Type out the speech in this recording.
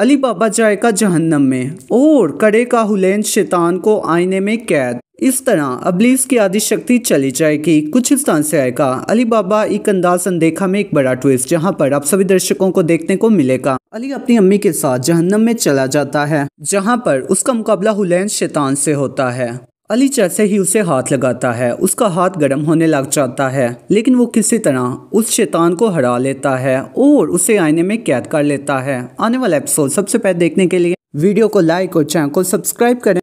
अली बाबा जायका जहन्नम में और कड़े का हुलैन शैतान को आईने में कैद इस तरह अबलीस की आदि शक्ति चली जाएगी कुछ इस तरह से आएगा अली बाबा एक अंदाज अनदेखा में एक बड़ा ट्विस्ट जहां पर आप सभी दर्शकों को देखने को मिलेगा अली अपनी अम्मी के साथ जहन्नम में चला जाता है जहां पर उसका मुकाबला हुलैन शैतान से होता है अली जैसे ही उसे हाथ लगाता है उसका हाथ गर्म होने लग जाता है लेकिन वो किसी तरह उस शैतान को हरा लेता है और उसे आईने में कैद कर लेता है आने वाला एपिसोड सबसे पहले देखने के लिए वीडियो को लाइक और चैनल को सब्सक्राइब करें